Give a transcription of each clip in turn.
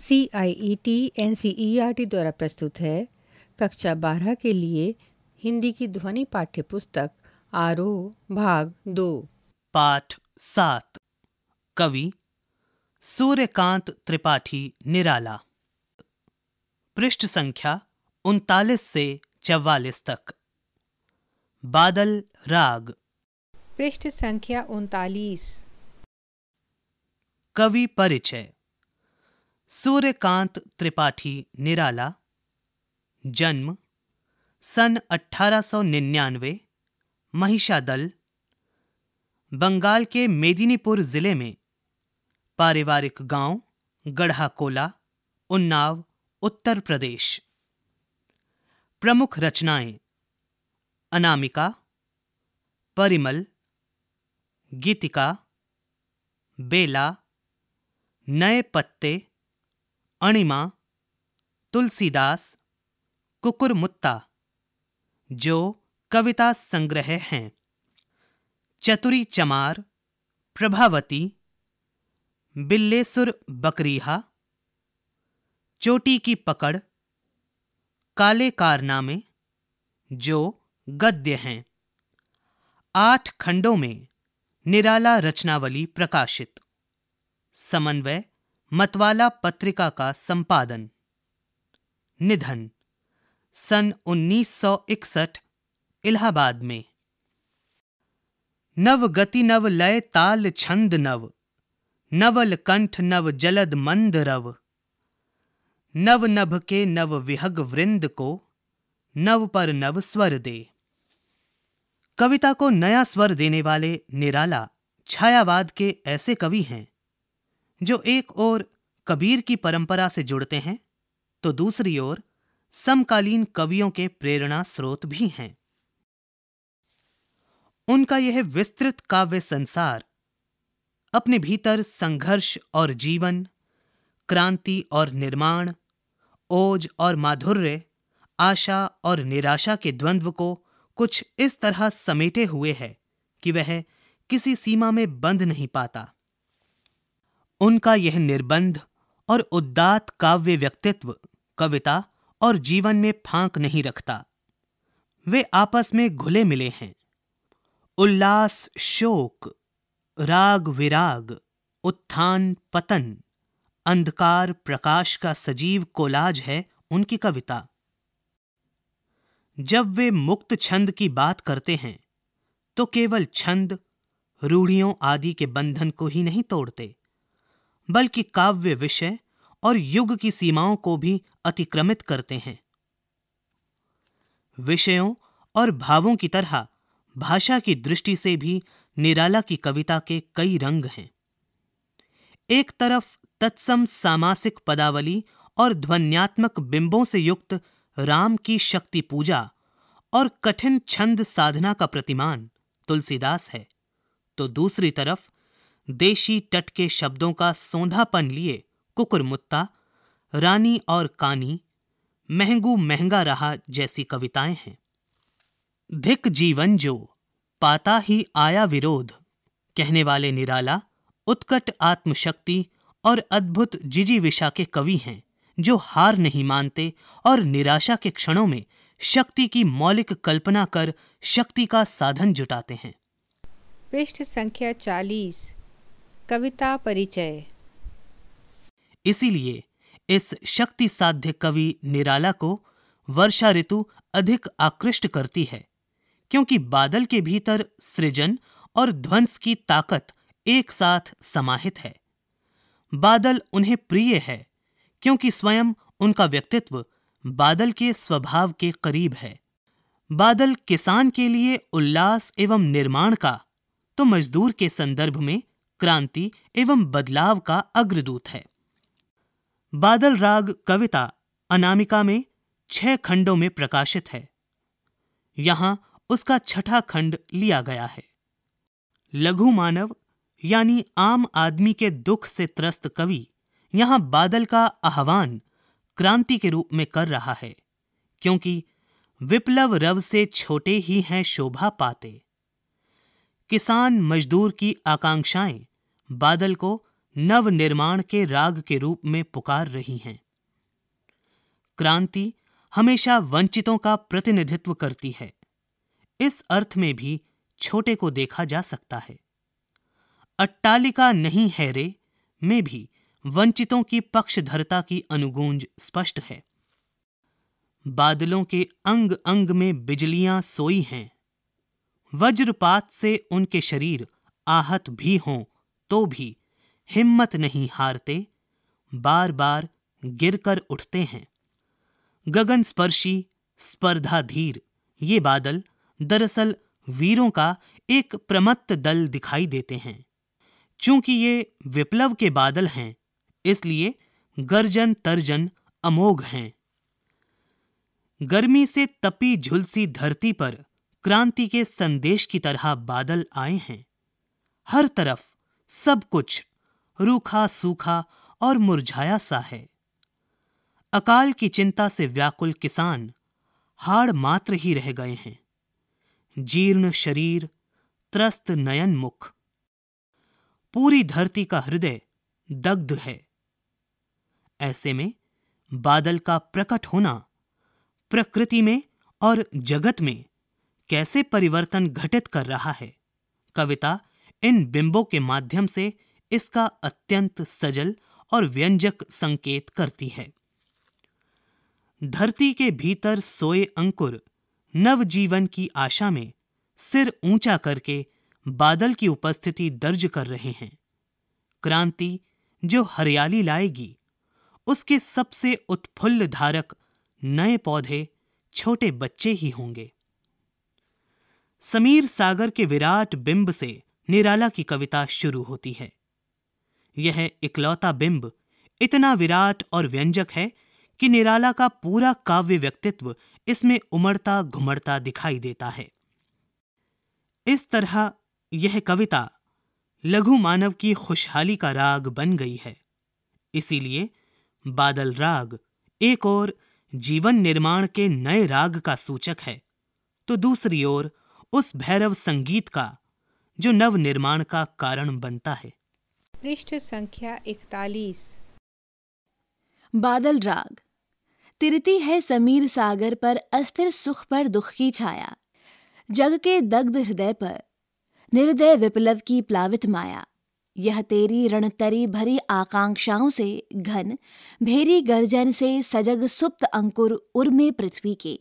C I E T N C E R T द्वारा प्रस्तुत है कक्षा बारह के लिए हिंदी की ध्वनि पाठ्य पुस्तक आरो भाग दो पाठ सात कवि सूर्यकांत त्रिपाठी निराला पृष्ठ संख्या उनतालीस से चवालीस तक बादल राग पृष्ठ संख्या उनतालीस कवि परिचय सूर्यकांत त्रिपाठी निराला जन्म सन 1899 महिषादल बंगाल के मेदिनीपुर जिले में पारिवारिक गांव गढ़ाकोला उन्नाव उत्तर प्रदेश प्रमुख रचनाएं अनामिका परिमल गीतिका बेला नए पत्ते अणिमा तुलसीदास कुकुरमुत्ता जो कविता संग्रह हैं चतुरी चमार प्रभावती बिल्लेसुर बकरीहा चोटी की पकड़ काले कारनामे जो गद्य हैं आठ खंडों में निराला रचनावली प्रकाशित समन्वय मतवाला पत्रिका का संपादन निधन सन 1961 इलाहाबाद में नव गति नव लय ताल छंद नव नवल कंठ नव जलद मंद रव नव नभ के नव विहग वृंद को नव पर नव स्वर दे कविता को नया स्वर देने वाले निराला छायावाद के ऐसे कवि हैं जो एक ओर कबीर की परंपरा से जुड़ते हैं तो दूसरी ओर समकालीन कवियों के प्रेरणा स्रोत भी हैं उनका यह विस्तृत काव्य संसार अपने भीतर संघर्ष और जीवन क्रांति और निर्माण ओज और माधुर्य आशा और निराशा के द्वंद्व को कुछ इस तरह समेटे हुए है कि वह किसी सीमा में बंध नहीं पाता उनका यह निर्बंध और उद्दात काव्य व्यक्तित्व कविता और जीवन में फांक नहीं रखता वे आपस में घुले मिले हैं उल्लास शोक राग विराग उत्थान पतन अंधकार प्रकाश का सजीव कोलाज है उनकी कविता जब वे मुक्त छंद की बात करते हैं तो केवल छंद रूढ़ियों आदि के बंधन को ही नहीं तोड़ते बल्कि काव्य विषय और युग की सीमाओं को भी अतिक्रमित करते हैं विषयों और भावों की तरह भाषा की दृष्टि से भी निराला की कविता के कई रंग हैं एक तरफ तत्सम सामासिक पदावली और ध्वन्यात्मक बिंबों से युक्त राम की शक्ति पूजा और कठिन छंद साधना का प्रतिमान तुलसीदास है तो दूसरी तरफ देशी टट के शब्दों का सौंधापन लिए कुकुरमुत्ता रानी और कानी महंगू महंगा रहा जैसी कविताएं हैं धिक जीवन जो पाता ही आया विरोध कहने वाले निराला उत्कट आत्मशक्ति और अद्भुत जिजी विषा के कवि हैं जो हार नहीं मानते और निराशा के क्षणों में शक्ति की मौलिक कल्पना कर शक्ति का साधन जुटाते हैं पृष्ठ संख्या चालीस कविता परिचय इसीलिए इस शक्ति साध्य कवि निराला को वर्षा ऋतु अधिक आकृष्ट करती है क्योंकि बादल के भीतर सृजन और ध्वंस की ताकत एक साथ समाहित है बादल उन्हें प्रिय है क्योंकि स्वयं उनका व्यक्तित्व बादल के स्वभाव के करीब है बादल किसान के लिए उल्लास एवं निर्माण का तो मजदूर के संदर्भ में क्रांति एवं बदलाव का अग्रदूत है बादल राग कविता अनामिका में छह खंडों में प्रकाशित है यहां उसका छठा खंड लिया गया है लघु मानव यानी आम आदमी के दुख से त्रस्त कवि यहां बादल का आह्वान क्रांति के रूप में कर रहा है क्योंकि विप्लव रव से छोटे ही हैं शोभा पाते किसान मजदूर की आकांक्षाएं बादल को नवनिर्माण के राग के रूप में पुकार रही हैं क्रांति हमेशा वंचितों का प्रतिनिधित्व करती है इस अर्थ में भी छोटे को देखा जा सकता है अट्टालिका नहीं है रे में भी वंचितों की पक्षधरता की अनुगूंज स्पष्ट है बादलों के अंग अंग में बिजलियां सोई हैं वज्रपात से उनके शरीर आहत भी हों तो भी हिम्मत नहीं हारते बार बार गिरकर उठते हैं गगन स्पर्शी स्पर्धाधीर ये बादल दरअसल वीरों का एक प्रमत्त दल दिखाई देते हैं चूंकि ये विप्लव के बादल हैं इसलिए गर्जन तर्जन अमोघ हैं गर्मी से तपी झुलसी धरती पर क्रांति के संदेश की तरह बादल आए हैं हर तरफ सब कुछ रूखा सूखा और मुरझाया सा है अकाल की चिंता से व्याकुल किसान हाड़ मात्र ही रह गए हैं जीर्ण शरीर त्रस्त नयन मुख पूरी धरती का हृदय दग्ध है ऐसे में बादल का प्रकट होना प्रकृति में और जगत में कैसे परिवर्तन घटित कर रहा है कविता इन बिंबों के माध्यम से इसका अत्यंत सजल और व्यंजक संकेत करती है धरती के भीतर सोए अंकुर नवजीवन की आशा में सिर ऊंचा करके बादल की उपस्थिति दर्ज कर रहे हैं क्रांति जो हरियाली लाएगी उसके सबसे उत्फुल्ल धारक नए पौधे छोटे बच्चे ही होंगे समीर सागर के विराट बिंब से निराला की कविता शुरू होती है यह इकलौता बिंब इतना विराट और व्यंजक है कि निराला का पूरा काव्य व्यक्तित्व इसमें उमड़ता घुमड़ता दिखाई देता है इस तरह यह कविता लघु मानव की खुशहाली का राग बन गई है इसीलिए बादल राग एक और जीवन निर्माण के नए राग का सूचक है तो दूसरी ओर उस भैरव संगीत का जो नव निर्माण का कारण बनता है पृष्ठ संख्या इकतालीस बादल राग तिरती है समीर सागर पर अस्थिर सुख पर दुख की छाया जग के दग्ध हृदय पर निर्दय विप्लव की प्लावित माया यह तेरी रणतरी भरी आकांक्षाओं से घन भेरी गर्जन से सजग सुप्त अंकुर उर्मे पृथ्वी के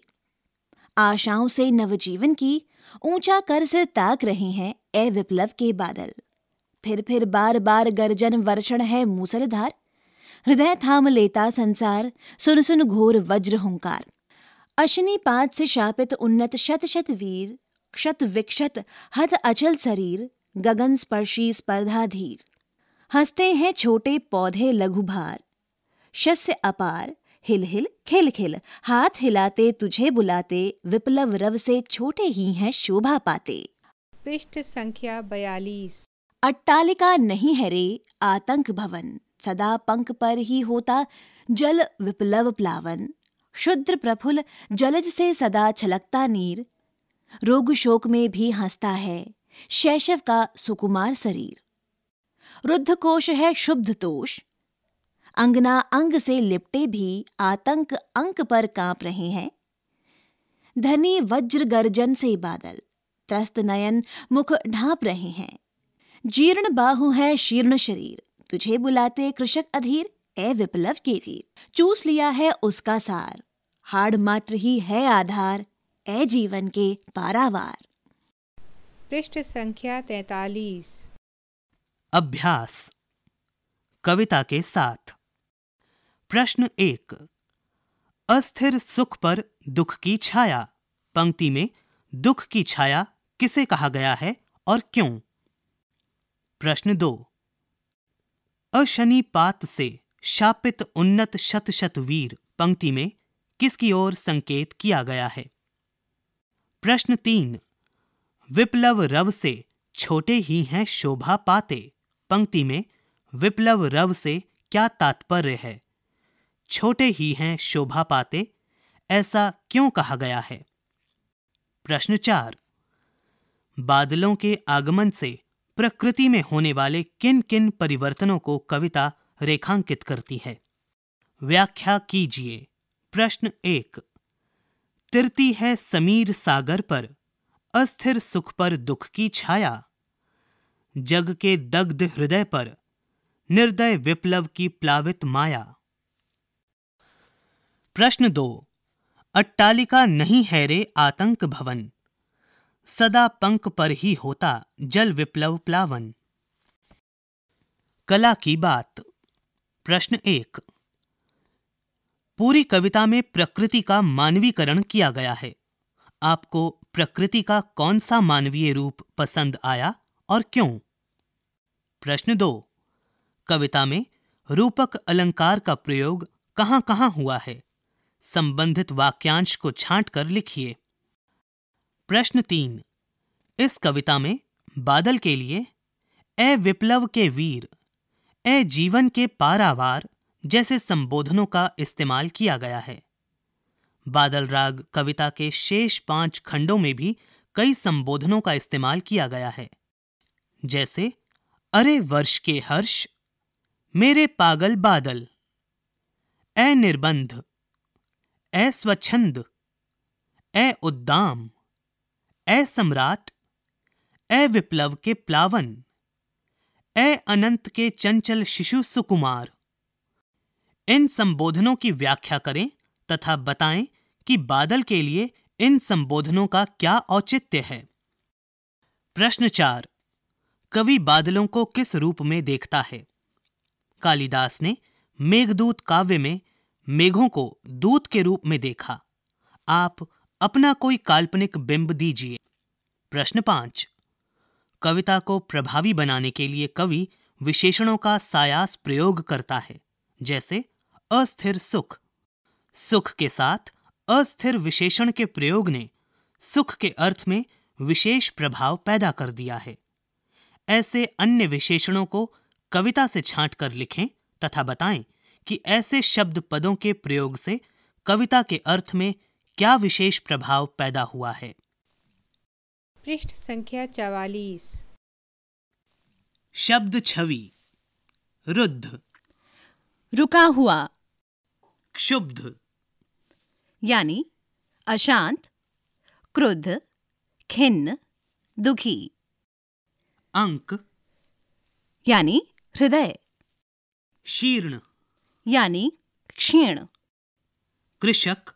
आशाओं से नवजीवन की ऊंचा कर से ताक रहे हैं ए विप्लव के बादल फिर फिर बार बार गर्जन वर्षण है मूसलधार हृदय थाम लेता संसार सुन सुन घोर वज्र हुंकार अश्नि पात से शापित उन्नत शत शत वीर क्षत विक्षत हत अचल शरीर गगन स्पर्शी स्पर्धाधीर हंसते हैं छोटे पौधे लघु भार शस्य अपार हिल हिल खिल खिल हाथ हिलाते तुझे बुलाते विप्लव रव से छोटे ही हैं शोभा पाते पृष्ठ संख्या बयालीस अट्टालिका नहीं है रे आतंक भवन सदा पंख पर ही होता जल विप्लव प्लावन शुद्र प्रफुल जलज से सदा छलकता नीर रोग शोक में भी हंसता है शैशव का सुकुमार शरीर रुद्ध कोश है शुद्ध तोष अंगना अंग से लिपटे भी आतंक अंक पर कांप रहे हैं धनी वज्र गर्जन से बादल त्रस्त नयन मुख ढांप रहे हैं जीर्ण बाहु है शीर्ण शरीर तुझे बुलाते कृषक अधीर ए विप्लव के वीर चूस लिया है उसका सार हाड़ मात्र ही है आधार ए जीवन के पारावार पृष्ठ संख्या तैतालीस अभ्यास कविता के साथ प्रश्न एक अस्थिर सुख पर दुख की छाया पंक्ति में दुख की छाया किसे कहा गया है और क्यों प्रश्न दो अशनिपात से शापित उन्नत शत शत वीर पंक्ति में किसकी ओर संकेत किया गया है प्रश्न तीन विप्लव रव से छोटे ही हैं शोभा पाते पंक्ति में विप्लव रव से क्या तात्पर्य है छोटे ही हैं शोभा पाते ऐसा क्यों कहा गया है प्रश्न चार बादलों के आगमन से प्रकृति में होने वाले किन किन परिवर्तनों को कविता रेखांकित करती है व्याख्या कीजिए प्रश्न एक तिरती है समीर सागर पर अस्थिर सुख पर दुख की छाया जग के दग्ध हृदय पर निर्दय विप्लव की प्लावित माया प्रश्न दो अट्टालिका नहीं है रे आतंक भवन सदा पंख पर ही होता जल विप्लव प्लावन कला की बात प्रश्न एक पूरी कविता में प्रकृति का मानवीकरण किया गया है आपको प्रकृति का कौन सा मानवीय रूप पसंद आया और क्यों प्रश्न दो कविता में रूपक अलंकार का प्रयोग कहां कहां हुआ है संबंधित वाक्यांश को छांटकर लिखिए प्रश्न तीन इस कविता में बादल के लिए ए विप्लव के वीर ए जीवन के पारावार जैसे संबोधनों का इस्तेमाल किया गया है बादल राग कविता के शेष पांच खंडों में भी कई संबोधनों का इस्तेमाल किया गया है जैसे अरे वर्ष के हर्ष मेरे पागल बादल ए निर्बंध अस्वच्छंद ए उद्दाम ए सम्राट ए विप्लव के प्लावन ए अनंत के चंचल शिशु सुकुमार इन संबोधनों की व्याख्या करें तथा बताएं कि बादल के लिए इन संबोधनों का क्या औचित्य है प्रश्न चार कवि बादलों को किस रूप में देखता है कालिदास ने मेघदूत काव्य में मेघों को दूत के रूप में देखा आप अपना कोई काल्पनिक बिंब दीजिए प्रश्न पांच कविता को प्रभावी बनाने के लिए कवि विशेषणों का सायास प्रयोग करता है जैसे अस्थिर सुख सुख के साथ अस्थिर विशेषण के प्रयोग ने सुख के अर्थ में विशेष प्रभाव पैदा कर दिया है ऐसे अन्य विशेषणों को कविता से छांटकर लिखें तथा बताएं कि ऐसे शब्द पदों के प्रयोग से कविता के अर्थ में क्या विशेष प्रभाव पैदा हुआ है पृष्ठ संख्या चवालीस शब्द छवि रुद्ध रुका हुआ क्षुब्ध यानी अशांत क्रुद्ध खिन्न दुखी अंक यानी हृदय शीर्ण यानी क्षीण कृषक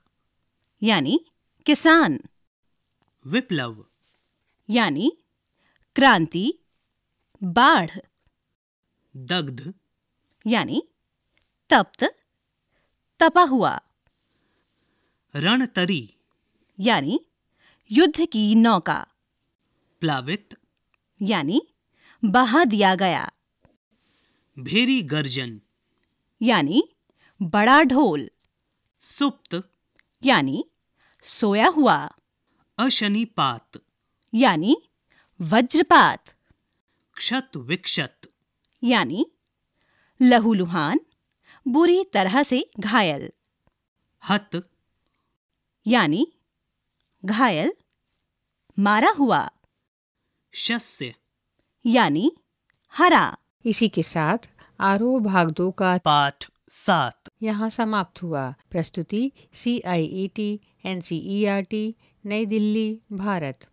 यानी किसान विप्लव यानी क्रांति बाढ़ दग्ध यानी तप्त तपा हुआ रणतरी यानी युद्ध की नौका प्लावित यानी बहा दिया गया भेरी गर्जन यानी बड़ा ढोल सुप्त यानी सोया हुआ अशनिपात यानी वज्रपात क्षत विक्षत यानी लहूलुहान बुरी तरह से घायल हत यानी घायल मारा हुआ शस्य यानी हरा इसी के साथ आरो भाग दो का पाठ सात यहाँ समाप्त हुआ प्रस्तुति C I E T N C E R T नई दिल्ली भारत